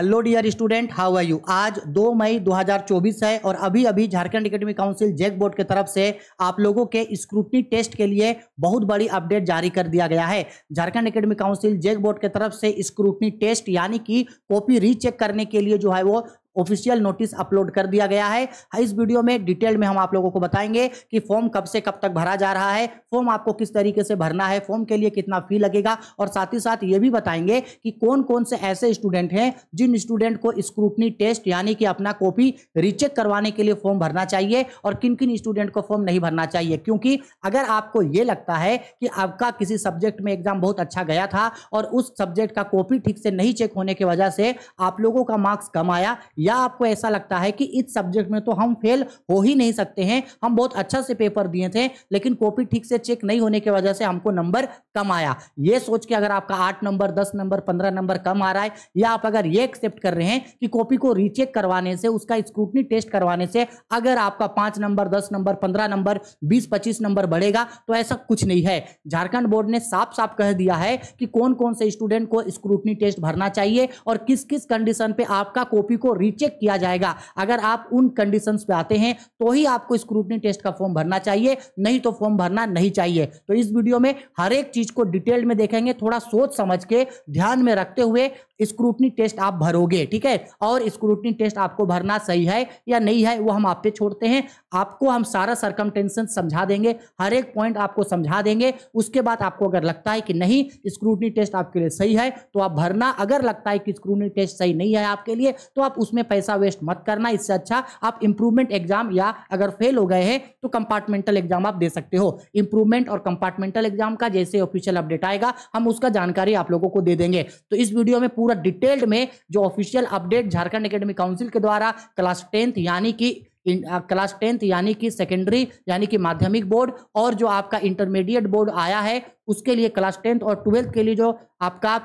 hello dear student how are you आज 2 मई 2024 है और अभी अभी Jharkhand academic council JAC board की तरफ से आप लोगों के स्क्रूटनी टेस्ट के लिए बहुत बड़ी अपडेट जारी कर दिया गया है Jharkhand academic council JAC board की तरफ से स्क्रूटनी टेस्ट यानी कि कॉपी रीचेक करने के लिए जो है वो ऑफिशियल नोटिस अपलोड कर दिया गया है इस वीडियो में डिटेल में हम आप लोगों को बताएंगे कि फॉर्म कब से कब तक भरा जा रहा है फॉर्म आपको किस तरीके से भरना है फॉर्म के लिए कितना फी लगेगा और साथ ही साथ ये भी बताएंगे कि कौन कौन से ऐसे स्टूडेंट हैं जिन स्टूडेंट को स्क्रूटनी टेस्ट यानी कि अपना कॉपी रिचेक करवाने के लिए फॉर्म भरना चाहिए और किन किन स्टूडेंट को फॉर्म नहीं भरना चाहिए क्योंकि अगर आपको ये लगता है कि आपका किसी सब्जेक्ट में एग्जाम बहुत अच्छा गया था और उस सब्जेक्ट का कॉपी ठीक से नहीं चेक होने की वजह से आप लोगों का मार्क्स कम आया या आपको ऐसा लगता है कि इस सब्जेक्ट में तो हम फेल हो ही नहीं सकते हैं हम बहुत अच्छा से पेपर दिए थे लेकिन कॉपी ठीक से चेक नहीं होने की वजह से हमको नंबर कम आया ये सोच के अगर आपका आठ नंबर दस नंबर पंद्रह नंबर कम आ रहा है या आप अगर ये एक्सेप्ट कर रहे हैं कि कॉपी को रीचेक करवाने से उसका स्क्रूटनी टेस्ट करवाने से अगर आपका पांच नंबर दस नंबर पंद्रह नंबर बीस पच्चीस नंबर बढ़ेगा तो ऐसा कुछ नहीं है झारखंड बोर्ड ने साफ साफ कह दिया है कि कौन कौन से स्टूडेंट को स्क्रूटनी टेस्ट भरना चाहिए और किस किस कंडीशन पे आपका कॉपी को रीच चेक किया जाएगा अगर आप उन कंडीशंस पे आते हैं तो ही आपको स्क्रूटनी टेस्ट का फॉर्म भरना चाहिए नहीं तो फॉर्म भरना नहीं चाहिए तो इस वीडियो में हर एक चीज को डिटेल में देखेंगे थोड़ा सोच समझ के ध्यान में रखते हुए स्क्रूटनी टेस्ट आप भरोगे ठीक है और स्क्रूटनी टेस्ट आपको भरना सही है या नहीं है वो हम आप पे छोड़ते हैं आपको हम सारा सरकम समझा देंगे हर एक पॉइंट आपको समझा देंगे उसके बाद आपको अगर लगता है कि नहीं स्क्रूटनी टेस्ट आपके लिए सही है तो आप भरना अगर लगता है कि स्क्रूटनी टेस्ट सही नहीं है आपके लिए तो आप उसमें पैसा वेस्ट मत करना इससे अच्छा आप इंप्रूवमेंट एग्जाम या अगर फेल हो गए हैं तो कंपार्टमेंटल एग्जाम आप दे सकते हो इंप्रूवमेंट और कंपार्टमेंटल एग्जाम का जैसे ऑफिशियल अपडेट आएगा हम उसका जानकारी आप लोगों को दे देंगे तो इस वीडियो में पूरा पूरा डिटेल्ड में जो official update Jharkhand academy council के द्वारा क्लास टेंथ यानी कि क्लास टेंथ यानी कि सेकेंडरी यानी कि माध्यमिक बोर्ड और जो आपका इंटरमीडिएट बोर्ड आया है उसके लिए क्लास टेंथ और ट्वेल्थ के लिए जो आपका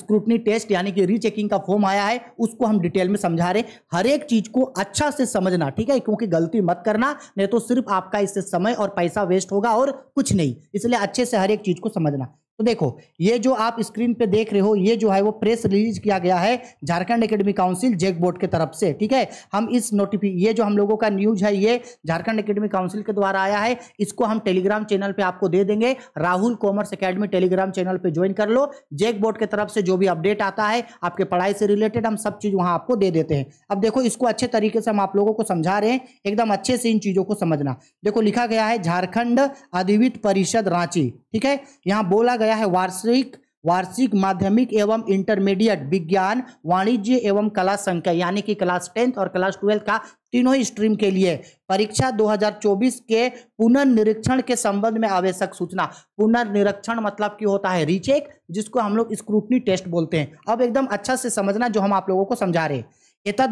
स्क्रूटनी टेस्ट यानी कि रीचेकिंग का फॉर्म आया है उसको हम डिटेल में समझा रहे हर एक चीज को अच्छा से समझना ठीक है क्योंकि गलती मत करना नहीं तो सिर्फ आपका इससे समय और पैसा वेस्ट होगा और कुछ नहीं इसलिए अच्छे से हर एक चीज को समझना तो देखो ये जो आप स्क्रीन पे देख रहे हो ये जो है वो प्रेस रिलीज किया गया है Jharkhand academy council JAC board के तरफ से ठीक है हम इस नोटिफिक ये जो हम लोगों का न्यूज है ये झारखंड एकेडमी काउंसिल के द्वारा आया है इसको हम टेलीग्राम चैनल पे आपको दे देंगे Rahul commerce academy Telegram channel पर ज्वाइन कर लो जेक बोर्ड के तरफ से जो भी अपडेट आता है आपके पढ़ाई से रिलेटेड हम सब चीज़ वहाँ आपको दे देते हैं अब देखो इसको अच्छे तरीके से हम आप लोगों को समझा रहे हैं एकदम अच्छे से इन चीज़ों को समझना देखो लिखा गया है झारखंड अधिवित परिषद रांची ठीक है यहाँ बोला गया गया है वार्षिक वार्षिक माध्यमिक एवं इंटरमीडिएट विज्ञान वाणिज्य एवं कला संख्या यानी कि क्लास टेंथ और क्लास ट्वेल्थ का तीनों ही स्ट्रीम के लिए परीक्षा 2024 के पुनर्निरीक्षण के संबंध में आवश्यक सूचना पुनर्निरीक्षण मतलब कि होता है रीचेक जिसको हम लोग स्क्रूटनी टेस्ट बोलते हैं अब एकदम अच्छा से समझना जो हम आप लोगों को समझा रहे हैं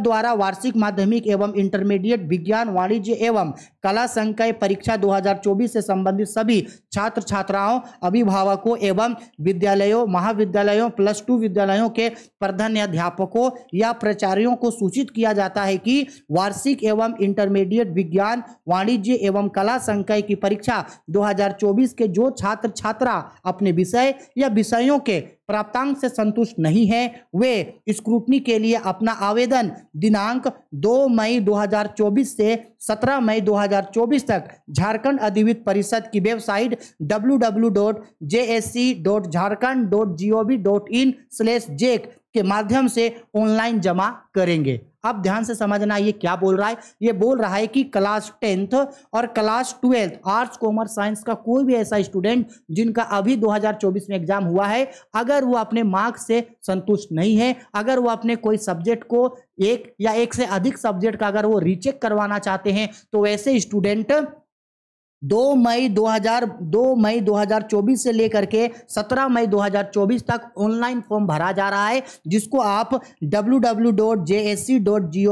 द्वारा वार्षिक माध्यमिक एवं इंटरमीडिएट विज्ञान वाणिज्य एवं कला संघ का परीक्षा 2024 से संबंधित सभी छात्र छात्राओं अभिभावकों एवं विद्यालयों महाविद्यालयों प्लस टू विद्यालयों के प्रधानाध्यापकों या प्राचार्यों को सूचित किया जाता है कि वार्षिक एवं इंटरमीडिएट विज्ञान वाणिज्य एवं कला संकाय की परीक्षा 2024 के जो छात्र छात्रा अपने विषय या विषयों के प्राप्तांक से संतुष्ट नहीं है वे स्क्रूटनी के लिए अपना आवेदन दिनांक 2 मई 2024 से 17 मई 2024 तक झारखंड अधिवित परिषद की वेबसाइट www.jsc.jharkhand.gov.in स्लेश जेक के माध्यम से ऑनलाइन जमा करेंगे अब ध्यान से समझना ये क्या बोल रहा है ये बोल रहा है कि क्लास टेंथ और class twelfth arts commerce science का कोई भी ऐसा स्टूडेंट जिनका अभी 2024 में एग्जाम हुआ है अगर वो अपने मार्क्स से संतुष्ट नहीं है अगर वो अपने कोई सब्जेक्ट को एक या एक से अधिक सब्जेक्ट का अगर वो रीचेक करवाना चाहते हैं तो वैसे स्टूडेंट दो मई 2000 दो मई 2024 से लेकर के 17 मई 2024 तक ऑनलाइन फॉर्म भरा जा रहा है जिसको आप W W dot J S C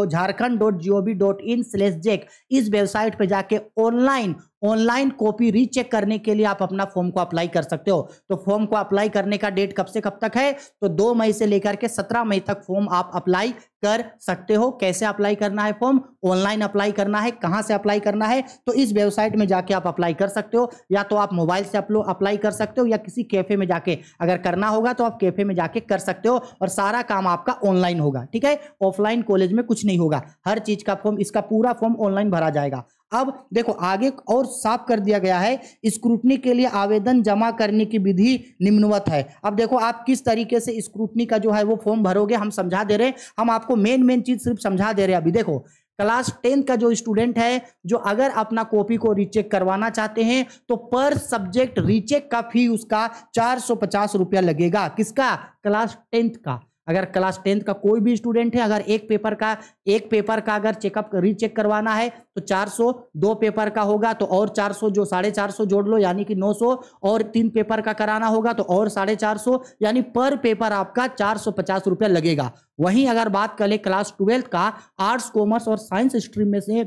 Jharkhand dot G O V dot in slash JAC इस वेबसाइट पर जाके ऑनलाइन ऑनलाइन कॉपी रीचेक करने के लिए आप अपना फॉर्म को अप्लाई कर सकते हो तो फॉर्म को अप्लाई करने का डेट कब से कब तक है तो दो मई से लेकर के सत्रह मई तक फॉर्म आप अप्लाई कर सकते हो कैसे अप्लाई करना है फॉर्म ऑनलाइन अप्लाई करना है कहाँ से अप्लाई करना है तो इस वेबसाइट में जाके आप अप्लाई कर सकते हो या तो आप मोबाइल से अप्लाई कर सकते हो या किसी कैफे में जाके अगर करना होगा तो आप कैफे में जाके कर सकते हो और सारा काम आपका ऑनलाइन होगा ठीक है ऑफलाइन कॉलेज में कुछ नहीं होगा हर चीज का फॉर्म इसका पूरा फॉर्म ऑनलाइन भरा जाएगा अब देखो आगे और साफ कर दिया गया है स्क्रूटनी के लिए आवेदन जमा करने की विधि निम्नवत है अब देखो आप किस तरीके से स्क्रूटनी का जो है वो फॉर्म भरोगे हम समझा दे रहे हैं हम आपको मेन मेन चीज सिर्फ समझा दे रहे हैं अभी देखो क्लास टेन का जो स्टूडेंट है जो अगर अपना कॉपी को रीचेक करवाना चाहते हैं तो पर सब्जेक्ट रीचेक का फी उसका चार सौ पचास रुपया लगेगा किसका क्लास टेंथ का अगर क्लास टेंथ का कोई भी स्टूडेंट है अगर एक पेपर का एक पेपर का अगर चेकअप रीचेक करवाना है तो 400 दो पेपर का होगा तो और 400 जो साढ़े चार जोड़ लो यानी कि 900 और तीन पेपर का कराना होगा तो और साढ़े चार यानी पर पेपर आपका चार सौ लगेगा वहीं अगर बात करें क्लास ट्वेल्थ का आर्ट्स कॉमर्स और साइंस स्ट्रीम में से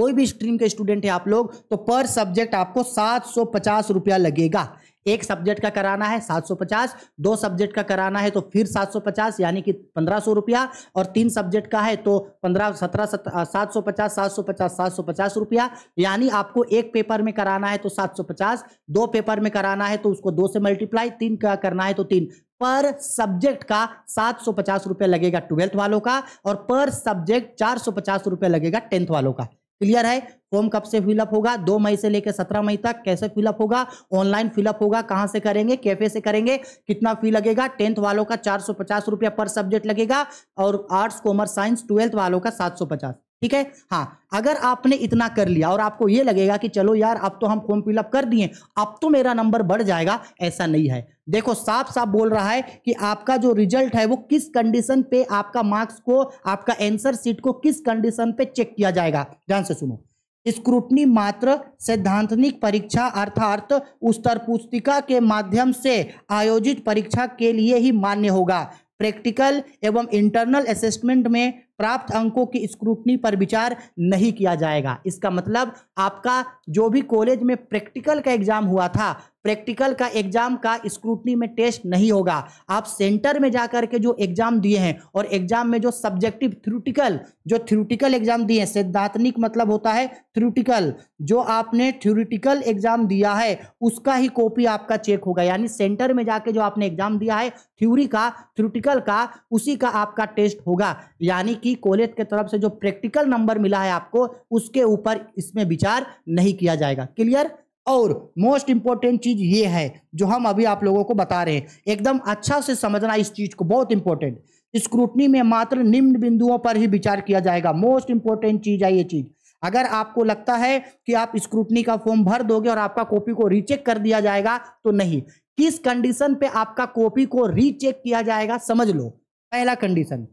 कोई भी स्ट्रीम के स्टूडेंट है आप लोग तो पर सब्जेक्ट आपको सात सौ पचास रुपया लगेगा एक सब्जेक्ट का कराना है 750 दो सब्जेक्ट का कराना है तो फिर 750 यानी कि पंद्रह सौ रुपया और तीन सब्जेक्ट का है तो पंद्रह सत्रह सात सौ पचास सात सौ पचास सात सौ पचास रुपया यानी आपको एक पेपर में कराना है तो सात सौ पचास दो पेपर में कराना है तो उसको दो से मल्टीप्लाई तीन का करना है तो तीन पर सब्जेक्ट का सात सौ पचास रुपया लगेगा ट्वेल्थ वालों का और पर सब्जेक्ट चार सौ पचास रुपया लगेगा टेंथ वालों का क्लियर है फॉर्म कब से फिलअप होगा दो मई से लेकर सत्रह मई तक कैसे फिलअप होगा ऑनलाइन फिलअप होगा कहाँ से करेंगे कैफे से करेंगे कितना फी लगेगा टेंथ वालों का चार सौ पचास रुपया पर सब्जेक्ट लगेगा और आर्ट्स कॉमर्स साइंस ट्वेल्थ वालों का सात सौ पचास ठीक है हाँ अगर आपने इतना कर लिया और आपको ये लगेगा कि चलो यार अब तो हम फॉर्म फिलअप कर दिए अब तो मेरा नंबर बढ़ जाएगा ऐसा नहीं है देखो साफ साफ बोल रहा है कि आपका जो रिजल्ट है वो किस कंडीशन पे आपका मार्क्स को आपका एंसर सीट को किस कंडीशन पे चेक किया जाएगा ध्यान से सुनो स्क्रूटनी मात्र सैद्धांतनिक परीक्षा अर्थात उत्तर पुस्तिका के माध्यम से आयोजित परीक्षा के लिए ही मान्य होगा प्रैक्टिकल एवं इंटरनल असेसमेंट में प्राप्त अंकों की स्क्रूटनी पर विचार नहीं किया जाएगा इसका मतलब आपका जो भी कॉलेज में प्रैक्टिकल का एग्जाम हुआ था प्रैक्टिकल का एग्जाम का स्क्रूटनी में टेस्ट नहीं होगा आप सेंटर में जा के जो एग्जाम दिए हैं और एग्जाम में जो सब्जेक्टिव थ्रूटिकल जो थ्रूटिकल एग्जाम दिए हैं सिद्धांतनिक मतलब होता है थ्रूटिकल जो आपने थ्रूटिकल एग्जाम दिया है उसका ही कॉपी आपका चेक होगा यानी सेंटर में जाके जो आपने एग्जाम दिया है थ्यूरी का थ्रूटिकल का उसी का आपका टेस्ट होगा यानी कि कॉलेज के तरफ से जो प्रैक्टिकल नंबर मिला है आपको उसके ऊपर इसमें विचार नहीं किया जाएगा क्लियर और मोस्ट इंपॉर्टेंट चीज ये है जो हम अभी आप लोगों को बता रहे हैं एकदम अच्छा से समझना इस चीज को बहुत इंपॉर्टेंट स्क्रूटनी में मात्र निम्न बिंदुओं पर ही विचार किया जाएगा मोस्ट इंपॉर्टेंट चीज है ये चीज अगर आपको लगता है कि आप स्क्रूटनी का फॉर्म भर दोगे और आपका कॉपी को रीचेक कर दिया जाएगा तो नहीं किस कंडीशन पे आपका कॉपी को रीचेक किया जाएगा समझ लो पहला कंडीशन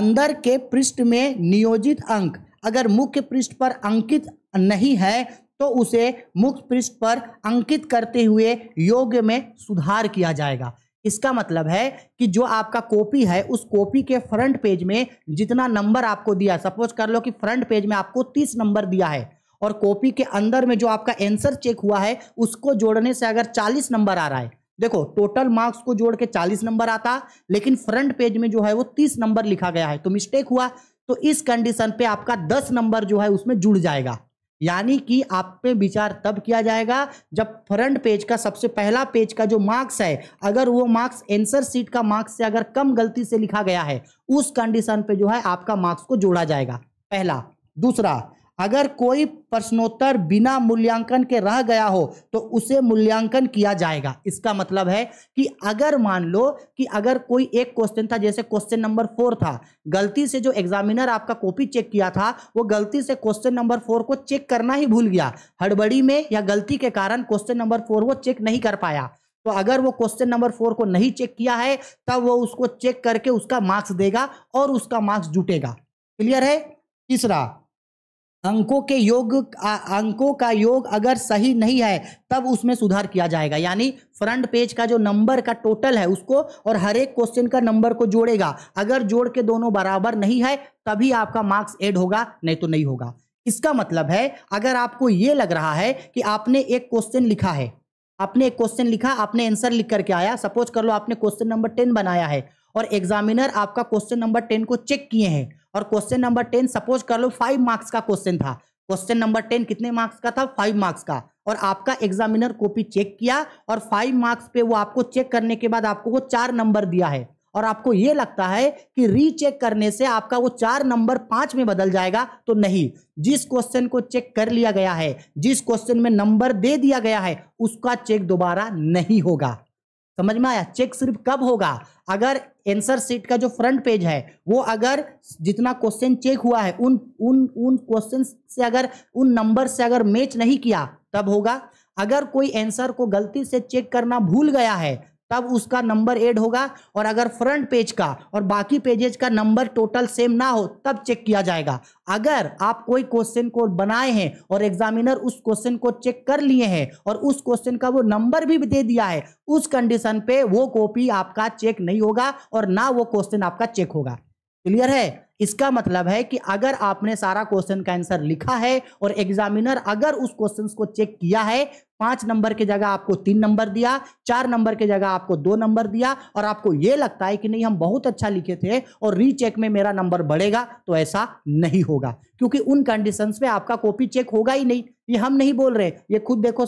अंदर के पृष्ठ में नियोजित अंक अगर मुख्य पृष्ठ पर अंकित नहीं है तो उसे मुक्त पृष्ठ पर अंकित करते हुए योग्य में सुधार किया जाएगा इसका मतलब है कि जो आपका कॉपी है उस कॉपी के फ्रंट पेज में जितना नंबर आपको दिया सपोज कर लो कि फ्रंट पेज में आपको तीस नंबर दिया है और कॉपी के अंदर में जो आपका आंसर चेक हुआ है उसको जोड़ने से अगर चालीस नंबर आ रहा है देखो टोटल मार्क्स को जोड़ के चालीस नंबर आता लेकिन फ्रंट पेज में जो है वो तीस नंबर लिखा गया है तो मिस्टेक हुआ तो इस कंडीशन पे आपका दस नंबर जो है उसमें जुड़ जाएगा यानी कि आप पे विचार तब किया जाएगा जब फ्रंट पेज का सबसे पहला पेज का जो मार्क्स है अगर वो मार्क्स एंसर सीट का मार्क्स से अगर कम गलती से लिखा गया है उस कंडीशन पे जो है आपका मार्क्स को जोड़ा जाएगा पहला दूसरा अगर कोई प्रश्नोत्तर बिना मूल्यांकन के रह गया हो तो उसे मूल्यांकन किया जाएगा इसका मतलब है कि अगर मान लो कि अगर कोई एक क्वेश्चन था जैसे क्वेश्चन नंबर फोर था गलती से जो एग्जामिनर आपका कॉपी चेक किया था वो गलती से क्वेश्चन नंबर फोर को चेक करना ही भूल गया हड़बड़ी में या गलती के कारण क्वेश्चन नंबर फोर वो चेक नहीं कर पाया तो अगर वो क्वेश्चन नंबर फोर को नहीं चेक किया है तब वो उसको चेक करके उसका मार्क्स देगा और उसका मार्क्स जुटेगा क्लियर है तीसरा अंकों के योग आ, अंकों का योग अगर सही नहीं है तब उसमें सुधार किया जाएगा यानी फ्रंट पेज का जो नंबर का टोटल है उसको और हर एक क्वेश्चन का नंबर को जोड़ेगा अगर जोड़ के दोनों बराबर नहीं है तभी आपका मार्क्स एड होगा नहीं तो नहीं होगा इसका मतलब है अगर आपको ये लग रहा है कि आपने एक क्वेश्चन लिखा है आपने एक क्वेश्चन लिखा आपने आंसर लिख करके आया सपोज कर लो आपने क्वेश्चन नंबर टेन बनाया है और एग्जामिनर आपका क्वेश्चन नंबर टेन को चेक किए हैं और क्वेश्चन नंबर टेन सपोज कर लो फाइव मार्क्स का क्वेश्चन था क्वेश्चन नंबर टेन कितने मार्क्स का था फाइव मार्क्स का और आपका एग्जामिनर कॉपी चेक किया और फाइव मार्क्स पे वो आपको चेक करने के बाद आपको वो चार नंबर दिया है और आपको ये लगता है कि रीचेक करने से आपका वो चार नंबर पांच में बदल जाएगा तो नहीं जिस क्वेश्चन को चेक कर लिया गया है जिस क्वेश्चन में नंबर दे दिया गया है उसका चेक दोबारा नहीं होगा समझ में आया चेक सिर्फ कब होगा अगर एंसर सीट का जो फ्रंट पेज है वो अगर जितना क्वेश्चन चेक हुआ है उन उन उन क्वेश्चन से अगर उन नंबर से अगर मैच नहीं किया तब होगा अगर कोई आंसर को गलती से चेक करना भूल गया है तब उसका नंबर एड होगा और अगर फ्रंट पेज का और बाकी पेजेज का नंबर टोटल सेम ना हो तब चेक किया जाएगा अगर आप कोई क्वेश्चन को बनाए हैं और एग्जामिनर उस क्वेश्चन को चेक कर लिए हैं और उस क्वेश्चन का वो नंबर भी दे दिया है उस कंडीशन पे वो कॉपी आपका चेक नहीं होगा और ना वो क्वेश्चन आपका चेक होगा क्लियर है इसका मतलब है कि अगर आपने सारा क्वेश्चन का आंसर लिखा है और एग्जामिनर अगर उस क्वेश्चन को चेक किया है पांच नंबर के जगह आपको तीन नंबर दिया चार नंबर के जगह आपको दो नंबर दिया और आपको यह लगता है कि नहीं हम बहुत अच्छा लिखे थे और रीचेक में मेरा नंबर बढ़ेगा तो ऐसा नहीं होगा क्योंकि उन कंडीशंस में आपका कॉपी चेक होगा ही नहीं ये हम नहीं बोल रहे ये खुद देखो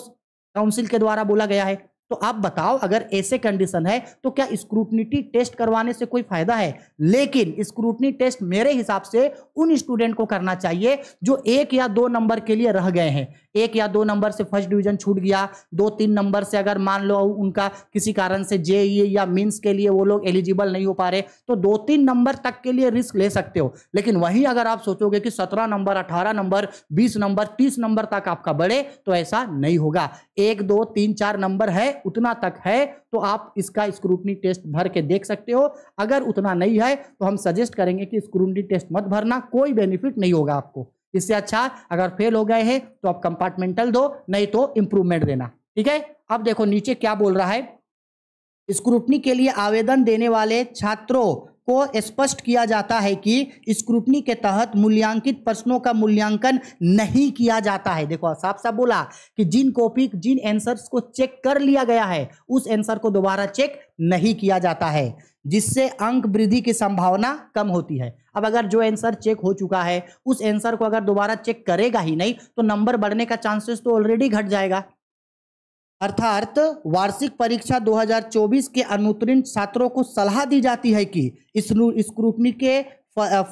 काउंसिल के द्वारा बोला गया है तो आप बताओ अगर ऐसे कंडीशन है तो क्या स्क्रूटनिटी टेस्ट करवाने से कोई फायदा है लेकिन स्क्रूटनी टेस्ट मेरे हिसाब से उन स्टूडेंट को करना चाहिए जो एक या दो नंबर के लिए रह गए हैं एक या दो नंबर से फर्स्ट डिवीजन छूट गया दो तीन नंबर से अगर मान लो उनका किसी कारण से जे e या मीन्स के लिए वो लोग एलिजिबल नहीं हो पा रहे तो दो तीन नंबर तक के लिए रिस्क ले सकते हो लेकिन वहीं अगर आप सोचोगे कि सत्रह नंबर अठारह नंबर बीस नंबर तीस नंबर तक आपका बढ़े तो ऐसा नहीं होगा एक दो तीन चार नंबर है उतना तक है तो आप इसका स्क्रूटनी टेस्ट भर के देख सकते हो अगर उतना नहीं है तो हम सजेस्ट करेंगे कि स्क्रूटनी टेस्ट मत भरना कोई बेनिफिट नहीं होगा आपको इससे अच्छा अगर फेल हो गए हैं तो आप कंपार्टमेंटल दो नहीं तो इंप्रूवमेंट देना ठीक है अब देखो नीचे क्या बोल रहा है स्क्रूटनी के लिए आवेदन देने वाले छात्रों को स्पष्ट किया जाता है कि स्क्रूटनी के तहत मूल्यांकित प्रश्नों का मूल्यांकन नहीं किया जाता है देखो साफ साफ बोला कि जिन कॉपी जिन एंसर को चेक कर लिया गया है उस एंसर को दोबारा चेक नहीं किया जाता है जिससे अंक वृद्धि की संभावना कम होती है अब अगर जो आंसर चेक हो चुका है उस आंसर को अगर दोबारा चेक करेगा ही नहीं तो नंबर बढ़ने का चांसेस तो ऑलरेडी घट जाएगा अर्थात वार्षिक परीक्षा 2024 के अनुत्तीर्ण छात्रों को सलाह दी जाती है कि स्क्रूटनी के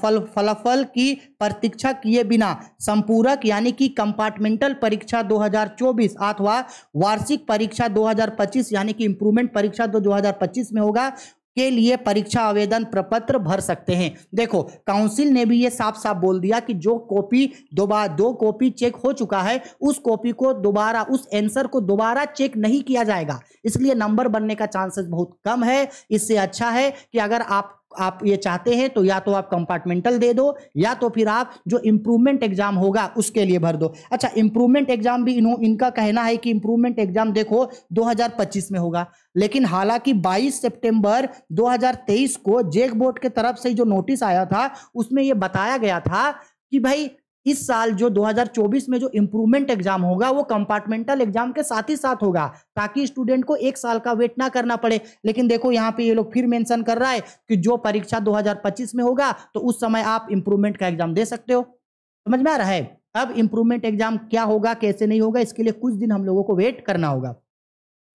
फल फलाफल की प्रतीक्षा किए बिना संपूरक यानी कि कंपार्टमेंटल परीक्षा 2024 अथवा वार्षिक परीक्षा 2025 यानी कि इम्प्रूवमेंट परीक्षा दो 2025 में होगा के लिए परीक्षा आवेदन प्रपत्र भर सकते हैं देखो काउंसिल ने भी ये साफ साफ बोल दिया कि जो कॉपी दोबारा दो कॉपी चेक हो चुका है उस कॉपी को दोबारा उस एंसर को दोबारा चेक नहीं किया जाएगा इसलिए नंबर बनने का चांसेस बहुत कम है इससे अच्छा है कि अगर आप आप ये चाहते हैं तो या तो आप कंपार्टमेंटल दे दो या तो फिर आप जो इम्प्रूवमेंट एग्जाम होगा उसके लिए भर दो अच्छा इम्प्रूवमेंट एग्जाम भी इन्हों इनका कहना है कि इम्प्रूवमेंट एग्जाम देखो 2025 में होगा लेकिन हालांकि 22 सितंबर 2023 को जेक बोर्ड के तरफ से जो नोटिस आया था उसमें यह बताया गया था कि भाई इस साल जो 2024 में जो इम्प्रूवमेंट एग्जाम होगा वो कंपार्टमेंटल एग्जाम के साथ ही साथ होगा ताकि स्टूडेंट को एक साल का वेट ना करना पड़े लेकिन देखो यहाँ पे ये लोग फिर मेंशन कर रहा है कि जो परीक्षा 2025 में होगा तो उस समय आप इम्प्रूवमेंट का एग्जाम दे सकते हो समझ में आ रहा है अब इम्प्रूवमेंट एग्जाम क्या होगा कैसे नहीं होगा इसके लिए कुछ दिन हम लोगों को वेट करना होगा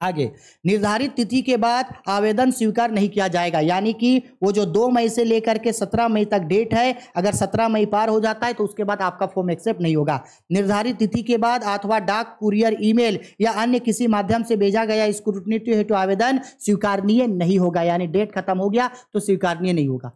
आगे निर्धारित तिथि के बाद आवेदन स्वीकार नहीं किया जाएगा यानी कि वो जो दो मई से लेकर के सत्रह मई तक डेट है अगर सत्रह मई पार हो जाता है तो उसके बाद आपका फॉर्म एक्सेप्ट नहीं होगा निर्धारित तिथि के बाद अथवा डाक कुरियर ईमेल या अन्य किसी माध्यम से भेजा गया स्क्रूटनिटी हेतु आवेदन स्वीकारनीय नहीं होगा यानी डेट खत्म हो गया तो स्वीकारनीय नहीं होगा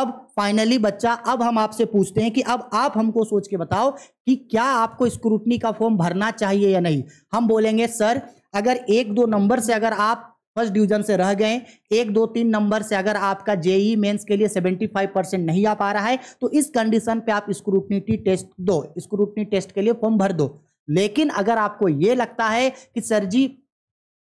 अब फाइनली बच्चा अब हम आपसे पूछते हैं कि अब आप हमको सोच के बताओ कि क्या आपको स्क्रूटनी का फॉर्म भरना चाहिए या नहीं हम बोलेंगे सर अगर एक दो नंबर से अगर आप फर्स्ट डिवीजन से रह गए एक दो तीन नंबर से अगर आपका जेई मेंस के लिए 75 परसेंट नहीं आ पा रहा है तो इस कंडीशन पे आप स्क्रूटनिटी टेस्ट दो स्क्रूटनी टेस्ट के लिए फॉर्म भर दो लेकिन अगर आपको ये लगता है कि सर जी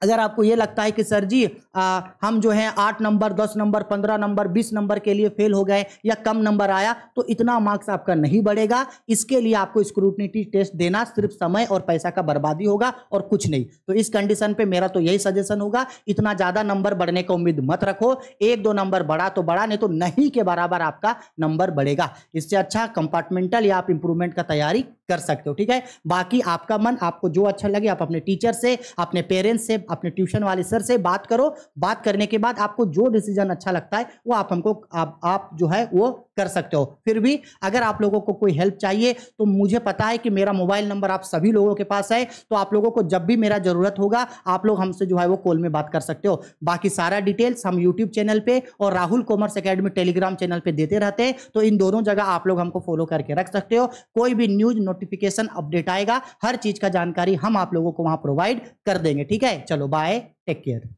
अगर आपको ये लगता है कि सर जी आ, हम जो हैं आठ नंबर दस नंबर पंद्रह नंबर बीस नंबर के लिए फेल हो गए या कम नंबर आया तो इतना मार्क्स आपका नहीं बढ़ेगा इसके लिए आपको स्क्रूटनिटी टेस्ट देना सिर्फ समय और पैसा का बर्बादी होगा और कुछ नहीं तो इस कंडीशन पे मेरा तो यही सजेशन होगा इतना ज़्यादा नंबर बढ़ने का उम्मीद मत रखो एक दो नंबर बढ़ा तो बढ़ा नहीं तो नहीं के बराबर आपका नंबर बढ़ेगा इससे अच्छा कंपार्टमेंटल या आप इंप्रूवमेंट का तैयारी कर सकते हो ठीक है बाकी आपका मन आपको जो अच्छा लगे आप अपने टीचर से अपने पेरेंट्स से अपने ट्यूशन वाले सर से बात करो बात करने के बाद आपको जो डिसीजन अच्छा लगता है वो आप हमको आप, आप जो है वो कर सकते हो फिर भी अगर आप लोगों को कोई हेल्प चाहिए तो मुझे पता है कि मेरा मोबाइल नंबर आप सभी लोगों के पास है तो आप लोगों को जब भी मेरा ज़रूरत होगा आप लोग हमसे जो है वो कॉल में बात कर सकते हो बाकी सारा डिटेल्स हम यूट्यूब चैनल पे और Rahul commerce academy Telegram channel पे देते रहते हैं तो इन दोनों जगह आप लोग हमको फॉलो करके रख सकते हो कोई भी न्यूज नोटिफिकेशन अपडेट आएगा हर चीज़ का जानकारी हम आप लोगों को वहाँ प्रोवाइड कर देंगे ठीक है चलो चलो बाय टेक केयर